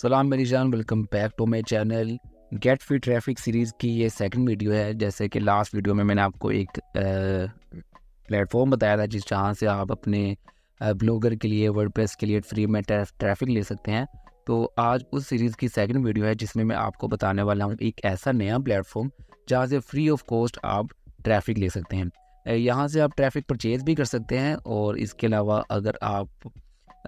सलाम मेरी जान welcome back to my channel get free traffic series की ये सेकंड वीडियो है जैसे कि लास्ट वीडियो में मैंने आपको एक प्लेटफॉर्म बताया था जिस जहाँ से आप अपने ब्लॉगर के लिए वर्डप्रेस के लिए फ्री में ट्रैफिक ले सकते हैं तो आज उस सीरीज़ की सेकंड वीडियो है जिसमें मैं आपको बताने वाला हूँ एक ऐसा नया प्लेटफॉर्म जहाँ से फ्री ऑफ कॉस्ट आप ट्रैफिक ले सकते हैं यहाँ से आप ट्रैफिक परचेज़ भी कर सकते हैं और इसके अलावा अगर आप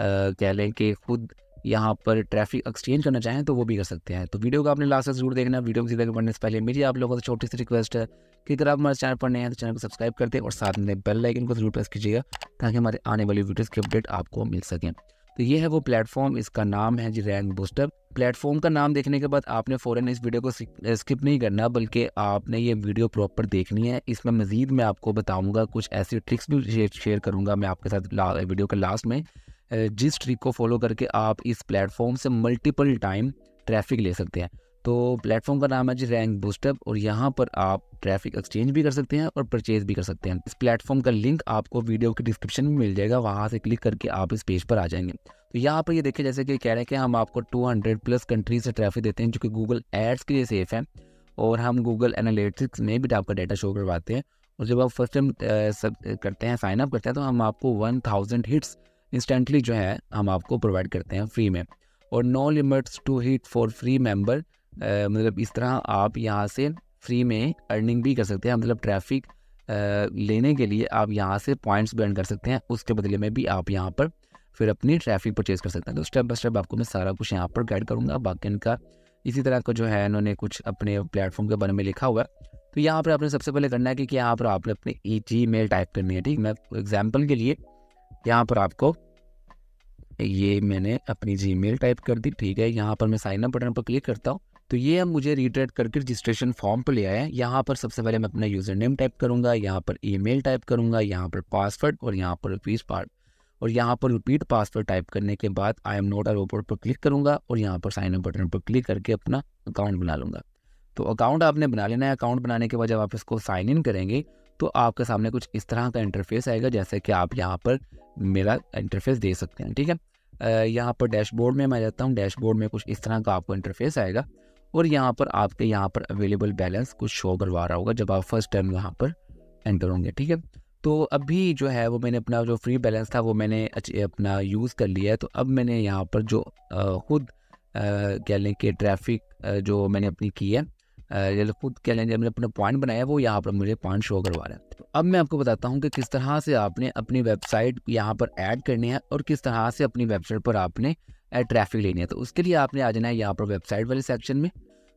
कह लें कि खुद यहाँ पर ट्रैफिक एक्सचेंज करना चाहें तो वो भी कर सकते हैं तो वीडियो को आपने लास्ट तक जरूर देखना वीडियो को सीधा बढ़ने से पहले मेरी आप लोगों से छोटी सी रिक्वेस्ट है कि अगर आप हमारे चैनल पर नए हैं तो चैनल को सब्सक्राइब कर दें और साथ में बेल लाइकन को जरूर प्रेस कीजिएगा ताकि हमारे आने वाली वीडियोज़ की अपडेट आपको मिल सकें तो ये है वो प्लेटफॉर्म इसका नाम है जी रैंक बूस्टर प्लेटफॉर्म का नाम देखने के बाद आपने फ़ौरन इस वीडियो को स्किप नहीं करना बल्कि आपने ये वीडियो प्रॉपर देखनी है इसमें मज़ीद मैं आपको बताऊंगा कुछ ऐसी ट्रिक्स भी शेयर करूंगा मैं आपके साथ वीडियो के लास्ट में जिस ट्रिक को फॉलो करके आप इस प्लेटफॉर्म से मल्टीपल टाइम ट्रैफिक ले सकते हैं तो प्लेटफॉर्म का नाम है जी रैंक बूस्टअप और यहाँ पर आप ट्रैफिक एक्सचेंज भी कर सकते हैं और परचेज भी कर सकते हैं इस प्लेटफॉर्म का लिंक आपको वीडियो के डिस्क्रिप्शन में मिल जाएगा वहाँ से क्लिक करके आप इस पेज पर आ जाएंगे तो यहाँ पर ये देखिए जैसे कि कह रहे हैं कि हम आपको 200 प्लस कंट्री से ट्रैफिक देते हैं जो कि गूगल एड्स के लिए सेफ है और हम गूगल एनालिटिक्स में भी आपका डाटा शो करवाते हैं और जब आप फर्स्ट टाइम करते हैं साइनअप करते हैं तो हम आपको वन हिट्स इंस्टेंटली जो है हम आपको प्रोवाइड करते हैं फ्री में और no limits to hit for free member मतलब इस तरह आप यहाँ से फ्री में अर्निंग भी कर सकते हैं मतलब ट्रैफिक लेने के लिए आप यहाँ से पॉइंट्स भी अर्न कर सकते हैं उसके बदले में भी आप यहाँ पर फिर अपनी ट्रैफिक परचेज़ कर सकते हैं तो स्टेप बाय स्टेप आपको मैं सारा कुछ यहाँ पर गाइड करूँगा बाकी इनका इसी तरह का जो है इन्होंने कुछ अपने प्लेटफॉर्म के बारे में लिखा हुआ है तो यहाँ पर आपने सबसे पहले करना है कि यहाँ पर आपने अपने ई जी मेल टाइप करनी है ठीक मैं एग्जाम्पल के लिए यहाँ पर आपको ये मैंने अपनी जी टाइप कर दी ठीक है यहाँ पर मैं साइन अप बटन पर क्लिक करता हूँ तो ये अब मुझे रिट्रेट करके रजिस्ट्रेशन फॉर्म पर ले आया है यहाँ पर सबसे पहले मैं अपना यूज़र नेम टाइप करूँगा यहाँ पर ईमेल टाइप करूँगा यहाँ पर पासवर्ड और यहाँ पर रिपीट पार्ट और यहाँ पर रिपीट पासवर्ड टाइप करने के बाद I'm not robot पर क्लिक करूँगा और यहाँ पर साइन अप बटन पर क्लिक करके अपना अकाउंट बना लूँगा तो अकाउंट आपने बना लेना है अकाउंट बनाने के बाद जब आप इसको साइन इन करेंगे तो आपके सामने कुछ इस तरह का इंटरफेस आएगा जैसे कि आप यहाँ पर मेरा इंटरफेस दे सकते हैं ठीक है यहाँ पर डैशबोर्ड में मैं जाता हूँ डैशबोर्ड में कुछ इस तरह का आपको इंटरफेस आएगा और यहाँ पर आपके यहाँ पर अवेलेबल बैलेंस कुछ शो करवा रहा होगा जब आप फर्स्ट टाइम यहाँ पर एंटर होंगे ठीक है तो अभी जो है वो मैंने अपना जो फ्री बैलेंस था वो मैंने अपना यूज़ कर लिया है तो अब मैंने यहाँ पर जो खुद कह लें कि ट्रैफिक जो मैंने अपनी की है ये खुद कह लें हमने अपना पॉइंट बनाया वो यहाँ पर मुझे पॉइंट शो करवा रहा है अब मैं आपको बताता हूँ कि किस तरह से आपने अपनी वेबसाइट यहाँ पर ऐड करनी है और किस तरह से अपनी वेबसाइट पर आपने ट्रैफिक लेनी है तो उसके लिए आपने आ जाना है यहाँ पर वेबसाइट वाले सेक्शन में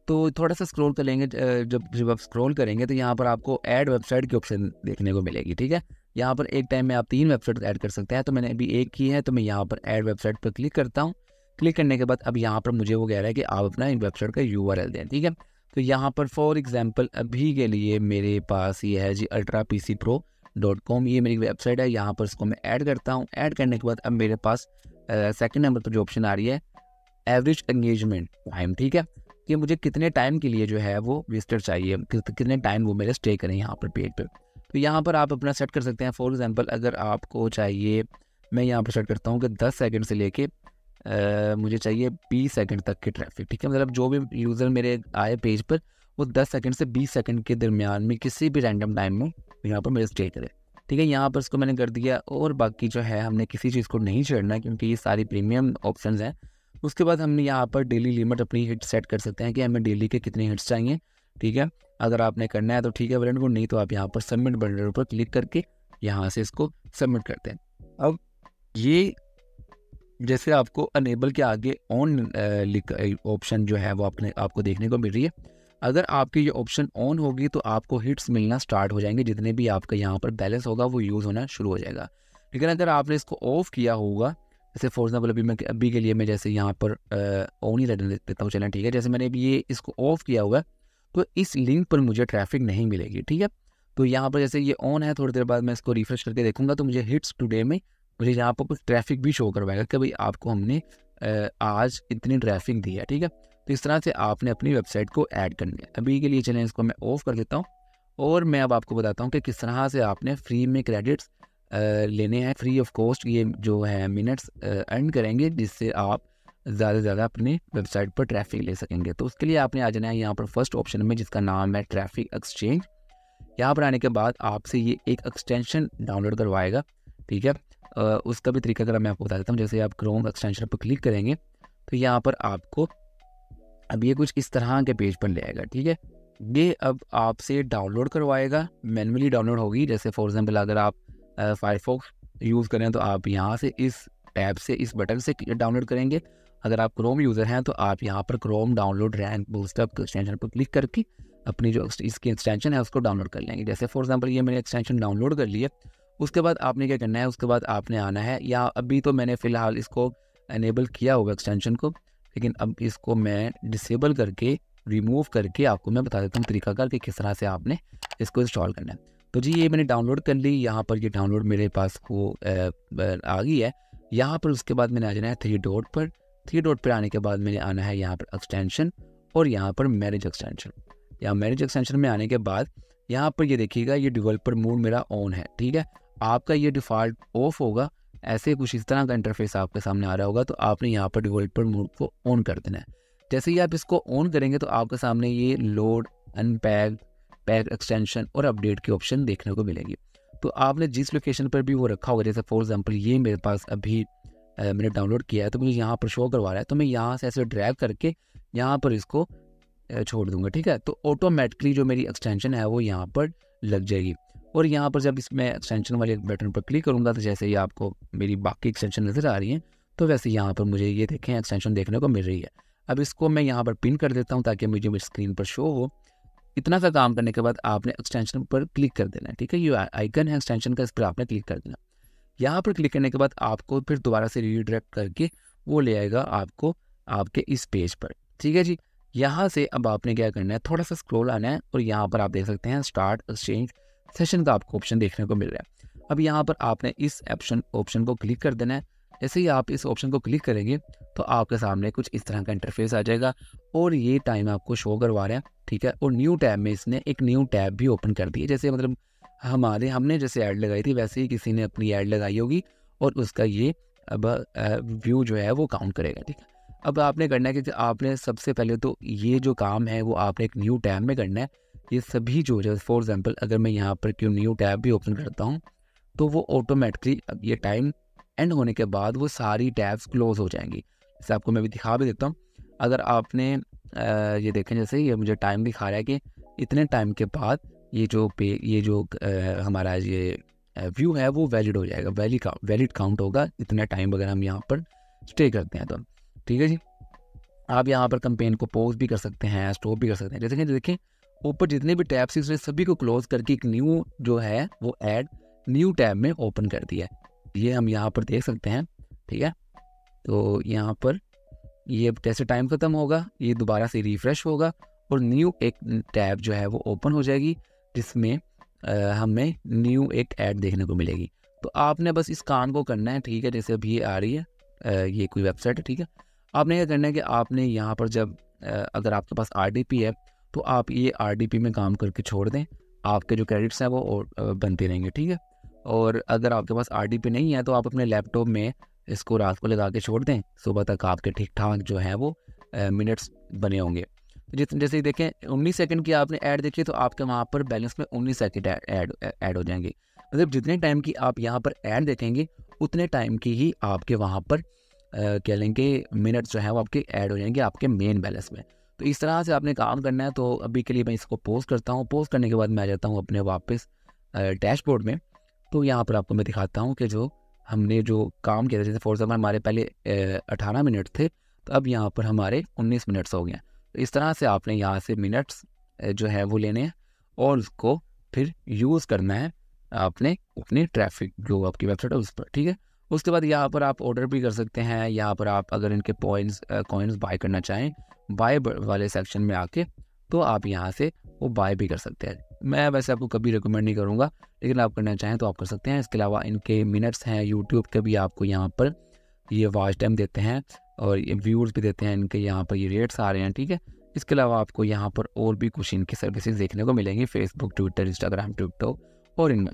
तो थोड़ा सा स्क्रॉल कर लेंगे जब जब आप स्क्रॉल करेंगे तो यहाँ पर आपको ऐड वेबसाइट की ऑप्शन देखने को मिलेगी ठीक है यहाँ पर एक टाइम में आप तीन वेबसाइट ऐड कर सकते हैं तो मैंने अभी एक की है तो मैं यहाँ पर ऐड वेबसाइट पर क्लिक करता हूँ क्लिक करने के बाद अब यहाँ पर मुझे वो कह रहा है कि आप अपना इन वेबसाइट का यू दें ठीक है तो यहाँ पर फॉर एग्जांपल अभी के लिए मेरे पास ये है G ultra P C pro dot com ये मेरी वेबसाइट है यहाँ पर इसको मैं ऐड करता हूँ ऐड करने के बाद अब मेरे पास सेकेंड नंबर पर जो ऑप्शन आ रही है एवरेज एंगेजमेंट टाइम ठीक है कि मुझे कितने टाइम के लिए जो है वो विजिटर चाहिए कितने टाइम वो मेरे स्टे करें यहाँ पर पेज पर तो यहाँ पर आप अपना सेट कर सकते हैं फॉर एग्ज़ाम्पल अगर आपको चाहिए मैं यहाँ पर सेट करता हूँ कि दस सेकेंड से लेके आ, मुझे चाहिए बीस सेकेंड तक की ट्रैफिक ठीक है मतलब जो भी यूज़र मेरे आए पेज पर वो दस सेकेंड से बीस सेकेंड के दरमियान में किसी भी रैंडम टाइम में यहाँ पर मेरे स्टे करे ठीक है यहाँ पर इसको मैंने कर दिया और बाकी जो है हमने किसी चीज़ को नहीं छेड़ना क्योंकि ये सारी प्रीमियम ऑप्शन हैं उसके बाद हमने यहाँ पर डेली लिमिट अपनी हिट सेट कर सकते हैं कि हमें डेली के कितने हिट्स चाहिए ठीक है अगर आपने करना है तो ठीक है ब्रेंड को नहीं तो आप यहाँ पर सबमिट बटन पर क्लिक करके यहाँ से इसको सबमिट करते हैं अब ये जैसे आपको अनेबल के आगे ऑन ऑप्शन जो है वो आपने आपको देखने को मिल रही है अगर आपकी ये ऑप्शन ऑन होगी तो आपको हिट्स मिलना स्टार्ट हो जाएंगे जितने भी आपका यहाँ पर बैलेंस होगा वो यूज़ होना शुरू हो जाएगा लेकिन अगर आपने इसको ऑफ किया होगा जैसे फॉर एग्जाम्पल अभी मैं अभी के लिए मैं जैसे यहाँ पर ऑन ही रहने देता हूँ चलें ठीक है जैसे मैंने अभी ये इसको ऑफ किया हुआ है तो इस लिंक पर मुझे ट्रैफिक नहीं मिलेगी ठीक है तो यहाँ पर जैसे ये ऑन है थोड़ी देर बाद मैं इसको रिफ्रेश करके देखूंगा तो मुझे हिट्स टुडे में मुझे यहाँ पर कुछ ट्रैफिक भी शो करवाएगा कि भाई आपको हमने आज इतनी ट्रैफिक दी है ठीक है तो इस तरह से आपने अपनी वेबसाइट को ऐड करनी है अभी के लिए चलें इसको मैं ऑफ़ कर देता हूँ और मैं अब आपको बताता हूँ कि किस तरह से आपने फ्री में क्रेडिट्स लेने हैं फ्री ऑफ कॉस्ट ये जो है मिनट्स अर्न करेंगे जिससे आप ज़्यादा से ज़्यादा अपनी वेबसाइट पर ट्रैफिक ले सकेंगे तो उसके लिए आपने आ जाना है यहाँ पर फर्स्ट ऑप्शन में जिसका नाम है ट्रैफिक एक्सचेंज यहाँ पर आने के बाद आपसे ये एक एक्सटेंशन डाउनलोड करवाएगा ठीक है उसका भी तरीका अगर मैं आपको बता देता हूँ जैसे आप क्रोम एक्सटेंशन पर क्लिक करेंगे तो यहाँ पर आपको अब ये कुछ इस तरह के पेज पर ले आएगा ठीक है ये अब आपसे डाउनलोड करवाएगा मैनुअली डाउनलोड होगी जैसे फॉर एग्जांपल अगर आप फायरफॉक्स यूज़ करें तो आप यहाँ से इस टैब से इस बटन से डाउनलोड करेंगे अगर आप क्रोम यूज़र हैं तो आप यहाँ पर Chrome download rank boost up extension पर क्लिक करके अपनी जो इसकी एक्सटेंशन है उसको डाउनलोड कर लेंगे जैसे फॉर एग्जाम्पल ये मैंने एक्सटेंशन डाउनलोड कर लिया उसके बाद आपने क्या करना है उसके बाद आपने आना है या अभी तो मैंने फ़िलहाल इसको एनेबल किया होगा एक्सटेंशन को लेकिन अब इसको मैं डिसेबल करके रिमूव करके आपको मैं बता देता हूँ तरीकाकार कि किस तरह से आपने इसको इंस्टॉल करना है तो जी ये मैंने डाउनलोड कर ली यहाँ पर ये डाउनलोड मेरे पास वो आ गई है यहाँ पर उसके बाद मैंने आ जाना है थ्री डॉट पर थ्री डॉट पर आने के बाद मैंने आना है यहाँ पर एक्सटेंशन और यहाँ पर मैरिज एक्सटेंशन यहाँ मैरिज एक्सटेंशन में आने के बाद यहाँ पर ये यह देखिएगा ये डिवेल्पर मोड मेरा ऑन है ठीक है आपका ये डिफ़ॉल्ट ऑफ होगा ऐसे कुछ इस तरह का इंटरफेस आपके सामने आ रहा होगा तो आपने यहाँ पर डिवेलपर मोड को ऑन कर देना है जैसे ही आप इसको ऑन करेंगे तो आपके सामने ये लोड अनपैक पैक एक्सटेंशन और अपडेट की ऑप्शन देखने को मिलेगी तो आपने जिस लोकेशन पर भी वो रखा होगा जैसे फॉर एग्जांपल ये मेरे पास अभी मैंने डाउनलोड किया है तो मुझे यहाँ पर शो करवा रहा है तो मैं यहाँ से ऐसे ड्रैग करके यहाँ पर इसको छोड़ दूंगा ठीक है तो ऑटोमेटिकली जो मेरी एक्सटेंशन है वो यहाँ पर लग जाएगी और यहाँ पर जब इसमें एक्सटेंशन वाले बटन पर क्लिक करूँगा तो जैसे ही आपको मेरी बाकी एक्सटेंशन नज़र आ रही हैं तो वैसे यहाँ पर मुझे ये देखें एक्सटेंशन देखने को मिल रही है अब इसको मैं यहाँ पर पिन कर देता हूँ ताकि मुझे मेरी स्क्रीन पर शो हो इतना सा काम करने के बाद आपने एक्सटेंशन पर क्लिक कर देना है ठीक है ये आइकन है एक्सटेंशन का इस पर आपने क्लिक कर देना यहाँ पर क्लिक करने के बाद आपको फिर दोबारा से रीडायरेक्ट करके वो ले आएगा आपको आपके इस पेज पर ठीक है जी यहाँ से अब आपने क्या करना है थोड़ा सा स्क्रोल आना है और यहाँ पर आप देख सकते हैं स्टार्ट एक्सचेंज सेशन का आपको ऑप्शन देखने को मिल रहा है अब यहाँ पर आपने इस ऑप्शन ऑप्शन को क्लिक कर देना है जैसे ही आप इस ऑप्शन को क्लिक करेंगे तो आपके सामने कुछ इस तरह का इंटरफेस आ जाएगा और ये टाइम आपको शो करवा रहे हैं ठीक है और न्यू टैब में इसने एक न्यू टैब भी ओपन कर दी है जैसे मतलब हमारे हमने जैसे ऐड लगाई थी वैसे ही किसी ने अपनी ऐड लगाई होगी और उसका ये अब व्यू जो है वो काउंट करेगा ठीक है अब आपने करना है कि आपने सबसे पहले तो ये जो काम है वो आपने एक न्यू टैब में करना है ये सभी जो है फॉर एग्जाम्पल अगर मैं यहाँ पर क्यों न्यू टैब भी ओपन करता हूँ तो वो ऑटोमेटिकली ये टाइम एंड होने के बाद वो सारी टैब्स क्लोज हो जाएंगी जैसे आपको मैं भी दिखा भी देता हूँ अगर आपने ये देखें जैसे ये मुझे टाइम दिखा रहा है कि इतने टाइम के बाद ये जो पे ये जो हमारा ये व्यू है वो वैलिड हो जाएगा का वैलिड काउंट होगा इतना टाइम अगर हम यहाँ पर स्टे करते हैं तो ठीक है जी आप यहाँ पर कंपेन को पोज भी कर सकते हैं स्टॉप भी कर सकते हैं जैसे कि देखें ऊपर जितने भी टैब्स इसने सभी को क्लोज करके एक न्यू जो है वो ऐड न्यू टैब में ओपन कर दिया है ये हम यहाँ पर देख सकते हैं ठीक है तो यहाँ पर ये जैसे टाइम ख़त्म होगा ये दोबारा से रिफ़्रेश होगा और न्यू एक टैब जो है वो ओपन हो जाएगी जिसमें हमें न्यू एक ऐड देखने को मिलेगी तो आपने बस इस काम को करना है ठीक है जैसे अभी ये आ रही है आ, ये कोई वेबसाइट है ठीक है आपने यह करना है कि आपने यहाँ पर जब आ, अगर आपके पास आर है तो आप ये आर में काम करके छोड़ दें आपके जो क्रेडिट्स हैं वो और बनते रहेंगे ठीक है और अगर आपके पास आर नहीं है तो आप अपने लैपटॉप में इसको रात को लगा के छोड़ दें सुबह तक आपके ठीक ठाक जो है वो मिनट्स बने होंगे तो जितने जैसे देखें उन्नीस सेकंड की आपने ऐड देखी तो आपके वहाँ पर बैलेंस में उन्नीस सेकंड ऐड ऐड हो जाएंगे मतलब जितने टाइम की आप यहाँ पर ऐड देखेंगे उतने टाइम की ही आपके वहाँ पर कह लेंगे मिनट्स जो है वो आपके ऐड हो जाएंगे आपके मेन बैलेंस में तो इस तरह से आपने काम करना है तो अभी के लिए मैं इसको पोस्ट करता हूँ पोस्ट करने के बाद मैं आ जाता हूँ अपने वापस डैशबोर्ड में तो यहाँ पर आपको मैं दिखाता हूँ कि जो हमने जो काम किया था जैसे फॉर एग्जाम्पल हमारे पहले अठारह मिनट थे तो अब यहाँ पर हमारे उन्नीस मिनट्स हो गए हैं तो इस तरह से आपने यहाँ से मिनट्स जो है वो लेने हैं और उसको फिर यूज़ करना है आपने अपने ट्रैफिक जो आपकी वेबसाइट है उस पर ठीक है उसके बाद यहाँ पर आप ऑर्डर भी कर सकते हैं यहाँ पर आप अगर इनके पॉइंट्स कॉइन्स बाय करना चाहें बाय वाले सेक्शन में आके तो आप यहाँ से वो बाय भी कर सकते हैं मैं वैसे आपको कभी रिकमेंड नहीं करूँगा लेकिन आप करना चाहें तो आप कर सकते हैं इसके अलावा इनके मिनट्स हैं यूट्यूब के भी आपको यहाँ पर ये वॉच टाइम देते हैं और ये व्यूज़ भी देते हैं इनके यहाँ पर ये रेट्स आ रहे हैं ठीक है इसके अलावा आपको यहाँ पर और भी कुछ इनकी सर्विसेज देखने को मिलेंगी फेसबुक ट्विटर इंस्टाग्राम टिकटॉक और इनमें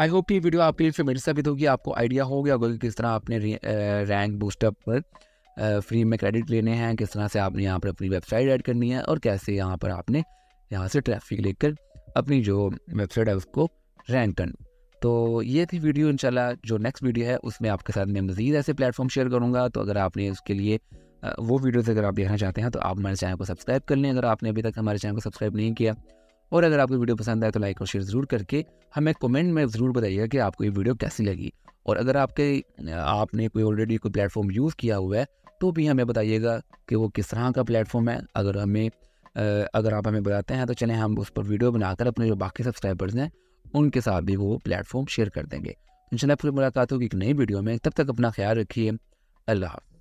आई होप ये वीडियो आपके लिए फिर साबित होगी आपको आइडिया हो गया होगा कि किस तरह आपने रैंक बूस्टअप पर फ्री में क्रेडिट लेने हैं किस तरह से आपने यहाँ पर अपनी वेबसाइट ऐड करनी है और कैसे यहाँ पर आपने यहाँ से ट्रैफिक लेकर अपनी जो वेबसाइट है उसको रैंक करना तो ये थी वीडियो इंशाल्लाह जो नेक्स्ट वीडियो है उसमें आपके साथ मैं मज़ीद ऐसे प्लेटफॉर्म शेयर करूँगा तो अगर आपने उसके लिए वो वीडियोज़ अगर आप देखना चाहते हैं तो आप हमारे चैनल को सब्सक्राइब कर लें अगर आपने अभी तक हमारे चैनल को सब्सक्राइब नहीं किया और अगर आपको वीडियो पसंद आए तो लाइक और शेयर ज़रूर करके हमें कमेंट में ज़रूर बताइएगा कि आपको ये वीडियो कैसी लगी और अगर आपके आपने कोई ऑलरेडी कोई प्लेटफॉर्म यूज़ किया हुआ है तो भी हमें बताइएगा कि वो किस तरह का प्लेटफॉर्म है अगर हमें अगर आप हमें बताते हैं तो चलें हम उस पर वीडियो बनाकर अपने जो बाकी सब्सक्राइबर्स हैं उनके साथ भी वो प्लेटफॉर्म शेयर कर देंगे इंशाल्लाह फिर मुलाकात होगी एक नई वीडियो में तब तक अपना ख्याल रखिए अल्लाह हाफ